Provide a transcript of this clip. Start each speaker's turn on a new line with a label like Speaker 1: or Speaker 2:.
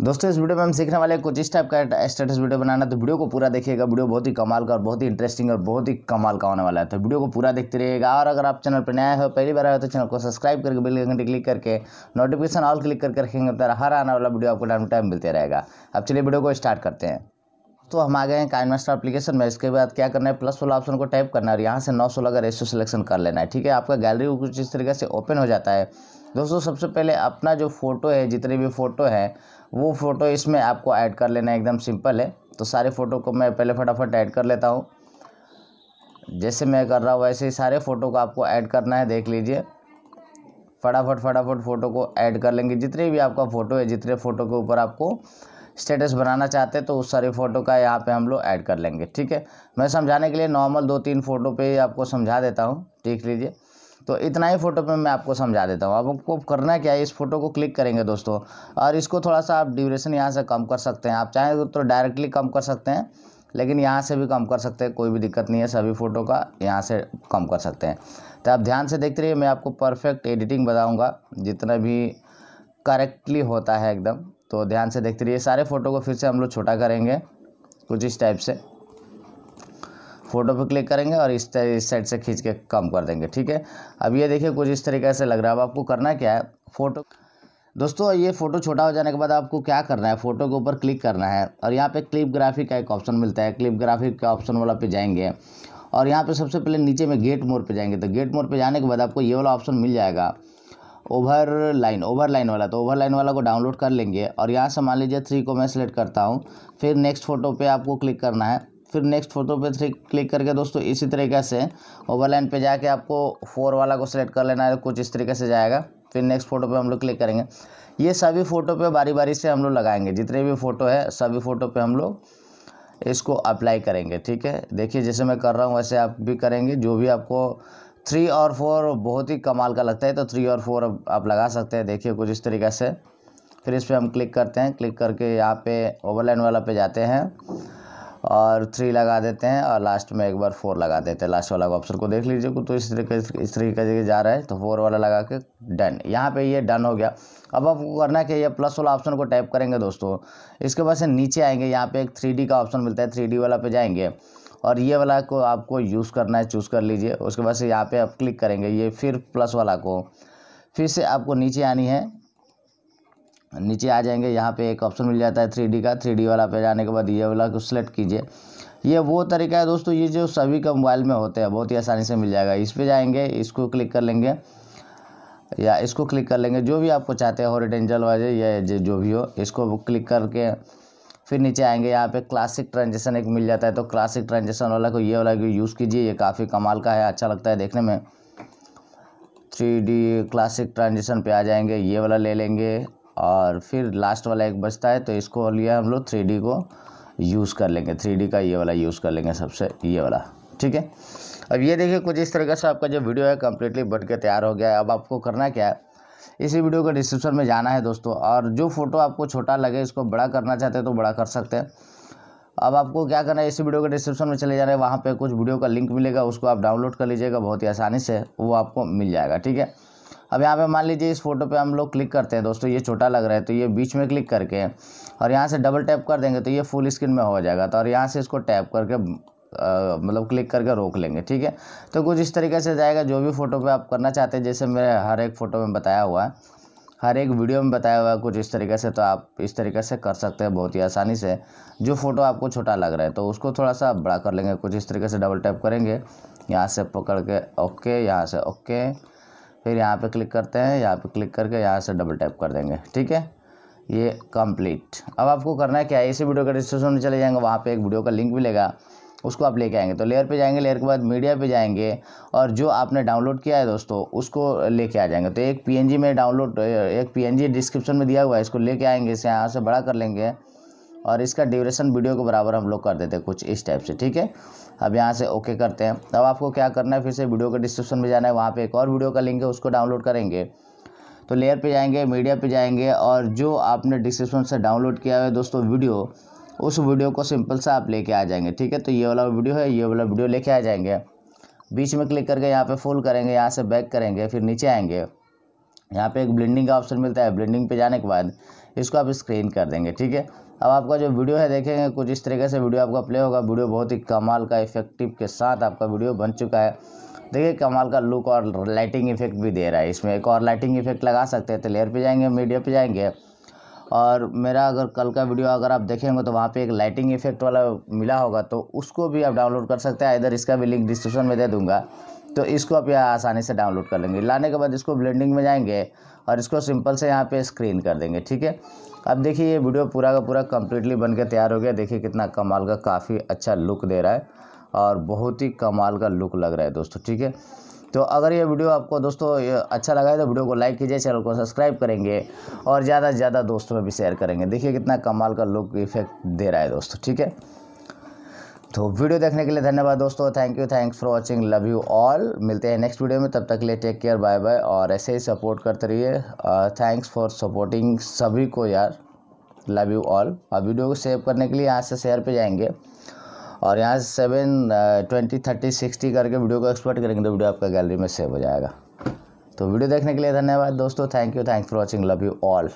Speaker 1: दोस्तों इस वीडियो में हम सीखने वाले कुछ इस टाइप का स्टेटस वीडियो बनाना तो वीडियो को पूरा देखिएगा वीडियो बहुत ही कमाल का और बहुत ही इंटरेस्टिंग और बहुत ही कमाल का होने वाला है तो वीडियो को पूरा देखते रहिएगा और अगर आप चैनल पर नया हो पहली बार आए हो तो चैनल को सब्सक्राइब करके के घंटे क्लिक करके नोटिफिकेशन ऑल क्लिक करके रखेंगे तो मतलब हर आने वाला वीडियो आपको टाइम टाइम मिलते रहेगा अब चलिए वीडियो को स्टार्ट करते हैं तो हम आ गए हैं काइन मास्टर अप्लीकेशन में इसके बाद क्या करना है प्लस वाला ऑप्शन को टाइप करना है और यहाँ से नौ सोलह का रेशो सिलेक्शन कर लेना है ठीक है आपका गैलरी कुछ इस तरीके से ओपन हो जाता है दोस्तों सबसे पहले अपना जो फोटो है जितने भी फोटो है वो फ़ोटो इसमें आपको ऐड कर लेना एकदम सिंपल है तो सारे फ़ोटो को मैं पहले फटाफट ऐड कर लेता हूँ जैसे मैं कर रहा हूँ वैसे ही सारे फ़ोटो को आपको ऐड करना है देख लीजिए फटाफट फटाफट फ़ोटो को ऐड कर लेंगे जितने भी आपका फ़ोटो है जितने फ़ोटो के ऊपर आपको स्टेटस बनाना चाहते हैं तो उस सारे फ़ोटो का यहाँ पे हम लोग ऐड कर लेंगे ठीक है मैं समझाने के लिए नॉर्मल दो तीन फ़ोटो पे आपको समझा देता हूँ देख लीजिए तो इतना ही फ़ोटो पे मैं आपको समझा देता हूँ अब आपको करना क्या है इस फोटो को क्लिक करेंगे दोस्तों और इसको थोड़ा सा आप ड्यूरेशन यहाँ से कम कर सकते हैं आप चाहें तो, तो डायरेक्टली कम कर सकते हैं लेकिन यहाँ से भी कम कर सकते हैं कोई भी दिक्कत नहीं है सभी फ़ोटो का यहाँ से कम कर सकते हैं तो आप ध्यान से देखते रहिए मैं आपको परफेक्ट एडिटिंग बताऊँगा जितना भी करेक्टली होता है एकदम तो ध्यान से देखते रहिए सारे फ़ोटो को फिर से हम लोग छोटा करेंगे कुछ इस टाइप से फ़ोटो पे क्लिक करेंगे और इस तरह इस साइड से खींच के कम कर देंगे ठीक है अब ये देखिए कुछ इस तरीके से लग रहा है अब आपको करना क्या है फ़ोटो दोस्तों ये फ़ोटो छोटा हो जाने के बाद आपको क्या करना है फ़ोटो के ऊपर क्लिक करना है और यहाँ पे क्लिप ग्राफिक का एक ऑप्शन मिलता है क्लिप ग्राफिक का ऑप्शन वाला पे जाएंगे और यहाँ पे सबसे पहले नीचे में गेट मोड पे जाएंगे तो गेट मोड पे जाने के बाद आपको ये वाला ऑप्शन मिल जाएगा ओवर लाइन ओवर लाइन वाला तो ओवर लाइन वाला को डाउनलोड कर लेंगे और यहाँ से मान लीजिए थ्री को मैं सेलेक्ट करता हूँ फिर नेक्स्ट फ़ोटो पर आपको क्लिक करना है फिर नेक्स्ट फोटो पे थ्री क्लिक करके दोस्तों इसी तरीके से ओवरलाइन पे जाके आपको फोर वाला को सिलेक्ट कर लेना है कुछ इस तरीके से जाएगा फिर नेक्स्ट फोटो पे हम लोग क्लिक करेंगे ये सभी फ़ोटो पे बारी बारी से हम लोग लगाएंगे जितने भी फ़ोटो है सभी फ़ोटो पे हम लोग इसको अप्लाई करेंगे ठीक है देखिए जैसे मैं कर रहा हूँ वैसे आप भी करेंगे जो भी आपको थ्री और फोर बहुत ही कमाल का लगता है तो थ्री और फोर आप लगा सकते हैं देखिए कुछ इस तरीके से फिर इस पर हम क्लिक करते हैं क्लिक करके यहाँ पे ओवरलाइन वाला पे जाते हैं और थ्री लगा देते हैं और लास्ट में एक बार फोर लगा देते हैं लास्ट वाला ऑप्शन को देख लीजिए तो इस तरीके इस तरीके से जा रहा है तो फोर वाला लगा के डन यहाँ पे ये डन हो गया अब आपको करना क्या ये प्लस वाला ऑप्शन को टाइप करेंगे दोस्तों इसके बाद से नीचे आएंगे यहाँ पे एक थ्री का ऑप्शन मिलता है थ्री वाला पे जाएंगे और ये वाला को आपको यूज़ करना है चूज़ कर लीजिए उसके बाद से यहाँ पे आप क्लिक करेंगे ये फिर प्लस वाला को फिर से आपको नीचे आनी है नीचे आ जाएंगे यहाँ पे एक ऑप्शन मिल जाता है थ्री का थ्री वाला पे जाने के बाद ये वाला को सिलेक्ट कीजिए ये वो तरीका है दोस्तों ये जो सभी का मोबाइल में होते हैं बहुत ही आसानी से मिल जाएगा इस पर जाएंगे इसको क्लिक कर लेंगे या इसको क्लिक कर लेंगे जो भी आपको चाहते हैं हॉरिडेंजल वाजे या जो भी हो इसको क्लिक करके फिर नीचे आएंगे यहाँ पे क्लासिक ट्रांजेक्शन एक मिल जाता है तो क्लासिक ट्रांजेक्शन वाला को ये वाला को यूज़ कीजिए ये काफ़ी कमाल का है अच्छा लगता है देखने में थ्री क्लासिक ट्रांजेक्शन पे आ जाएंगे ये वाला ले लेंगे और फिर लास्ट वाला एक बचता है तो इसको लिया हम लोग थ्री को यूज़ कर लेंगे थ्री का ये वाला यूज़ कर लेंगे सबसे ये वाला ठीक है अब ये देखिए कुछ इस तरीके से आपका जो वीडियो है कम्प्लीटली बन के तैयार हो गया है अब आपको करना क्या है इसी वीडियो के डिस्क्रिप्शन में जाना है दोस्तों और जो फ़ोटो आपको छोटा लगे इसको बड़ा करना चाहते हैं तो बड़ा कर सकते हैं अब आपको क्या करना है इसी वीडियो के डिस्क्रिप्शन में चले जाना है वहाँ पे कुछ वीडियो का लिंक मिलेगा उसको आप डाउनलोड कर लीजिएगा बहुत ही आसानी से वो आपको मिल जाएगा ठीक है अब यहाँ पे मान लीजिए इस फोटो पे हम लोग क्लिक करते हैं दोस्तों ये छोटा लग रहा है तो ये बीच में क्लिक करके और यहाँ से डबल टैप कर देंगे तो ये फुल स्क्रीन में हो जाएगा तो और यहाँ से इसको टैप करके मतलब क्लिक करके रोक लेंगे ठीक है तो कुछ इस तरीके से जाएगा जो भी फ़ोटो पर आप करना चाहते हैं जैसे मेरे हर एक फ़ोटो में बताया हुआ है हर एक वीडियो में बताया हुआ है कुछ इस तरीके से तो आप इस तरीके से कर सकते हैं बहुत ही आसानी से जो फ़ोटो आपको छोटा लग रहा है तो उसको थोड़ा सा बड़ा कर लेंगे कुछ इस तरीके से डबल टैप करेंगे यहाँ से पकड़ के ओके यहाँ से ओके फिर यहाँ पे क्लिक करते हैं यहाँ पे क्लिक करके यहाँ से डबल टैप कर देंगे ठीक है ये कंप्लीट अब आपको करना है क्या इसी वीडियो का डिस्क्रिप्शन में चले जाएंगे वहाँ पे एक वीडियो का लिंक मिलेगा उसको आप लेके आएंगे तो लेयर पे जाएंगे लेयर के बाद मीडिया पे जाएंगे और जो आपने डाउनलोड किया है दोस्तों उसको लेके आ जाएंगे तो एक पी में डाउनलोड एक पी डिस्क्रिप्शन में दिया हुआ है इसको लेके आएंगे इसे यहाँ से बड़ा कर लेंगे और इसका ड्यूरेशन वीडियो के बराबर हम लोग कर देते हैं कुछ इस टाइप से ठीक है अब यहाँ से ओके करते हैं अब आपको क्या करना है फिर से वीडियो के डिस्क्रिप्शन में जाना है वहाँ पर एक और वीडियो का लिंक है उसको डाउनलोड करेंगे तो लेयर पे जाएंगे मीडिया पे जाएंगे और जो आपने डिस्क्रिप्शन से डाउनलोड किया है दोस्तों वीडियो उस वीडियो को सिंपल सा आप लेके आ जाएंगे ठीक है तो ये वाला वीडियो है ये वाला वीडियो लेके आ जाएंगे बीच में क्लिक करके यहाँ पे फुल करेंगे यहाँ से बैक करेंगे फिर नीचे आएंगे यहाँ पे एक ब्लेंडिंग का ऑप्शन मिलता है ब्लेंडिंग पे जाने के बाद इसको आप स्क्रीन कर देंगे ठीक है अब आपका जो वीडियो है देखेंगे कुछ इस तरीके से वीडियो आपका प्ले होगा वीडियो बहुत ही कमाल का इफेक्टिव के साथ आपका वीडियो बन चुका है देखिए कमाल का लुक और लाइटिंग इफेक्ट भी दे रहा है इसमें एक और लाइटिंग इफेक्ट लगा सकते हैं तो लेयर पे जाएंगे मीडिया पे जाएंगे और मेरा अगर कल का वीडियो अगर आप देखेंगे तो वहाँ पे एक लाइटिंग इफेक्ट वाला मिला होगा तो उसको भी आप डाउनलोड कर सकते हैं इधर इसका भी लिंक डिस्क्रिप्शन में दे दूँगा तो इसको आप यहाँ आसानी से डाउनलोड कर लेंगे लाने के बाद इसको ब्लेंडिंग में जाएंगे और इसको सिंपल से यहाँ पे स्क्रीन कर देंगे ठीक है अब देखिए ये वीडियो पूरा का पूरा कम्प्लीटली बन के तैयार हो गया देखिए कितना कमाल का काफ़ी अच्छा लुक दे रहा है और बहुत ही कमाल का लुक लग रहा है दोस्तों ठीक है तो अगर ये वीडियो आपको दोस्तों अच्छा लगा है तो वीडियो को लाइक कीजिए चैनल को सब्सक्राइब करेंगे और ज़्यादा से ज़्यादा दोस्तों में भी शेयर करेंगे देखिए कितना कमाल का लुक इफेक्ट दे रहा है दोस्तों ठीक है तो वीडियो देखने के लिए धन्यवाद दोस्तों thank you thanks for watching love you all मिलते हैं नेक्स्ट वीडियो में तब तक के लिए टेक केयर बाय बाय और ऐसे ही सपोर्ट करते रहिए थैंक्स फॉर सपोर्टिंग सभी को यार लव यू ऑल और वीडियो को सेव करने के लिए यहाँ से शेयर पे जाएंगे और यहाँ से सेवन ट्वेंटी थर्टी सिक्सटी करके वीडियो को एक्सपर्ट करेंगे तो वीडियो आपका गैलरी में सेव हो जाएगा तो वीडियो देखने के लिए धन्यवाद दोस्तों thank you thanks for watching love you all